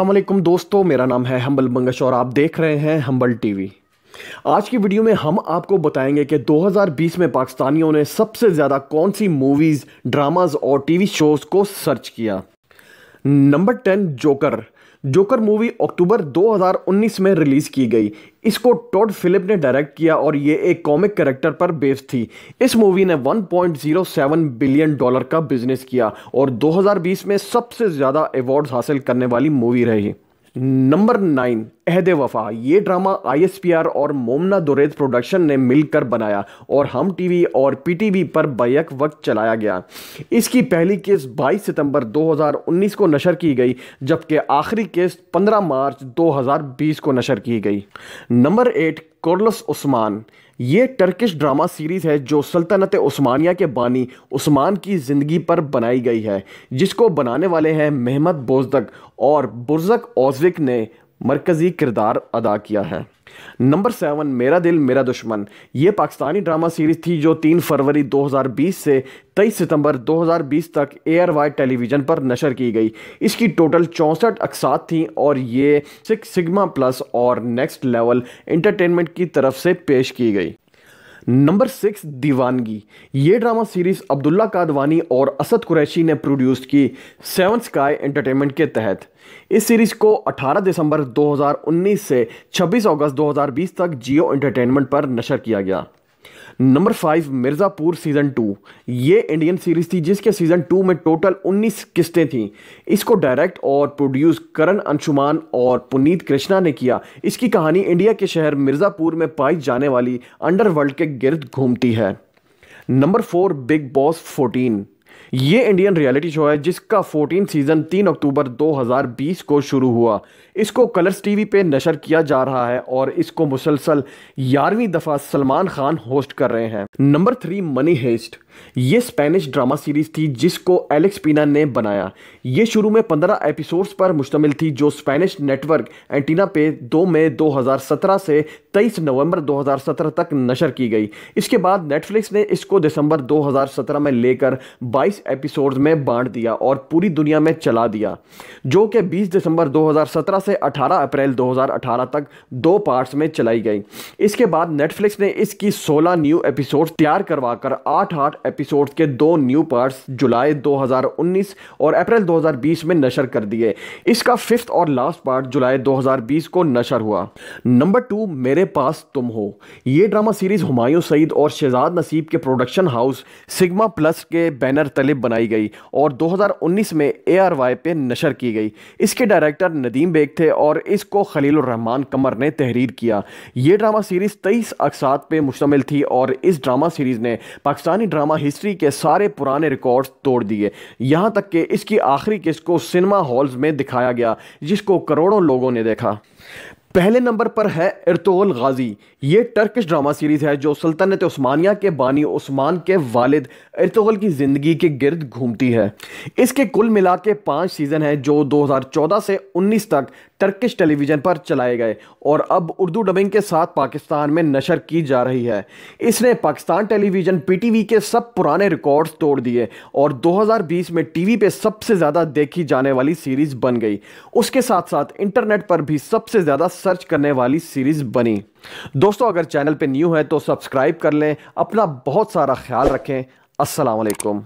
असलम दोस्तों मेरा नाम है हम्बल बंगश और आप देख रहे हैं हम्बल टीवी आज की वीडियो में हम आपको बताएंगे कि 2020 में पाकिस्तानियों ने सबसे ज़्यादा कौन सी मूवीज़ ड्रामाज और टीवी शोज़ को सर्च किया number ten Joker Joker movie October 2019 में रिलीज़ की गई इसको टॉड फिलिप ने डायरेक्ट किया और ये एक कॉमिक कैरेक्टर पर बेस्ड थी इस मूवी ने 1.07 बिलियन डॉलर का बिजनेस किया और 2020 में सबसे ज़्यादा अवार्ड्स हासिल करने वाली मूवी रही नंबर नाइन अहद वफा ये ड्रामा आईएसपीआर और मोमना दुरेद प्रोडक्शन ने मिलकर बनाया और हम टीवी और पीटीवी पर बैक वक्त चलाया गया इसकी पहली केस 22 सितंबर 2019 को नशर की गई जबकि आखिरी केस 15 मार्च 2020 को नशर की गई नंबर एट कोरलस उस्मान ये टर्किश ड्रामा सीरीज़ है जो सल्तनत उस्मानिया के बानी उस्मान की ज़िंदगी पर बनाई गई है जिसको बनाने वाले हैं मेहमद बोजदक और बुरजक ओजविक ने मरकज़ी किरदार अदा किया है नंबर सेवन मेरा दिल मेरा दुश्मन ये पाकिस्तानी ड्रामा सीरीज़ थी जो तीन फरवरी 2020 से तेईस सितंबर 2020 तक एयर वाई टेलीविज़न पर नशर की गई इसकी टोटल चौंसठ अकसात थीं और ये सिक्स सिग्मा प्लस और नेक्स्ट लेवल इंटरटेनमेंट की तरफ से पेश की गई नंबर सिक्स दीवानगी ये ड्रामा सीरीज़ अब्दुल्ला कादवानी और असद कुरैशी ने प्रोड्यूस की सेवन स्काई एंटरटेनमेंट के तहत इस सीरीज़ को 18 दिसंबर 2019 से 26 अगस्त 2020 तक जियो एंटरटेनमेंट पर नशर किया गया number five Mirzapur season two ये इंडियन सीरीज़ थी जिसके सीज़न टू में टोटल 19 किस्तें थीं इसको डायरेक्ट और प्रोड्यूस करण अंशुमान और पुनीत कृष्णा ने किया इसकी कहानी इंडिया के शहर मिर्ज़ापुर में पाई जाने वाली अंडरवर्ल्ड के गिर्द घूमती है number four Bigg Boss fourteen ये इंडियन रियलिटी शो है जिसका 14 सीजन 3 अक्टूबर 2020 को शुरू हुआ इसको कलर्स टीवी पे नशर किया जा रहा है और इसको मुसलसल ग्यारहवीं दफ़ा सलमान खान होस्ट कर रहे हैं नंबर थ्री मनी हेस्ट ये स्पेनिश ड्रामा सीरीज थी जिसको एलेक्स पीना ने बनाया ये शुरू में 15 एपिसोड्स पर मुश्तमिल थी जो स्पेनिश नेटवर्क एंटीना पे 2 मई 2017 से 23 नवंबर 2017 तक नशर की गई इसके बाद नेटफ्लिक्स ने इसको दिसंबर 2017 में लेकर 22 एपिसोड्स में बांट दिया और पूरी दुनिया में चला दिया जो कि 20 दिसंबर 2017 से 18 अप्रैल 2018 तक दो पार्ट्स में चलाई गई इसके बाद नेटफ्लिक्स ने इसकी 16 न्यू एपिसोड तैयार करवाकर आठ आठ एपिसोड्स के दो न्यू पार्ट्स जुलाई 2019 और अप्रैल 2020 में नशर कर दिए इसका फिफ्थ और लास्ट पार्ट जुलाई 2020 को नशर हुआ नंबर टू मेरे पास तुम हो ये ड्रामा सीरीज हुमायूं सईद और शहजाद नसीब के प्रोडक्शन हाउस सिग्मा प्लस के बैनर तले बनाई गई और दो में ए आर वाई पे नशर की गई इसके डायरेक्टर नदीम बेग थे और इसको खलील रहमान कमर ने तहरीर किया ये ड्रामा सीरीज तेईस अकसात पे मुश्तमिल थी और इस ड्रामा सीरीज ने पाकिस्तानी ड्रामा सिनेमा हिस्ट्री के सारे पुराने रिकॉर्ड्स तोड़ दिए यहाँ तक कि इसकी आखिरी किस्त को सिनेमा हॉल्स में दिखाया गया जिसको करोड़ों लोगों ने देखा पहले नंबर पर है इरतोल गाजी ये टर्किश ड्रामा सीरीज़ है जो सल्तनत उस्मानिया के बानी उस्मान के वालिद इरतोल की ज़िंदगी के गिर्द घूमती है इसके कुल मिला के पांच सीज़न है जो 2014 से 19 तक टर्किश टेलीविज़न पर चलाए गए और अब उर्दू डबिंग के साथ पाकिस्तान में नशर की जा रही है इसने पाकिस्तान टेलीविज़न पीटीवी के सब पुराने रिकॉर्ड्स तोड़ दिए और 2020 में टीवी पे सबसे ज़्यादा देखी जाने वाली सीरीज़ बन गई उसके साथ साथ इंटरनेट पर भी सबसे ज़्यादा सर्च करने वाली सीरीज़ बनी दोस्तों अगर चैनल पे न्यू है तो सब्सक्राइब कर लें अपना बहुत सारा ख्याल रखें असलकुम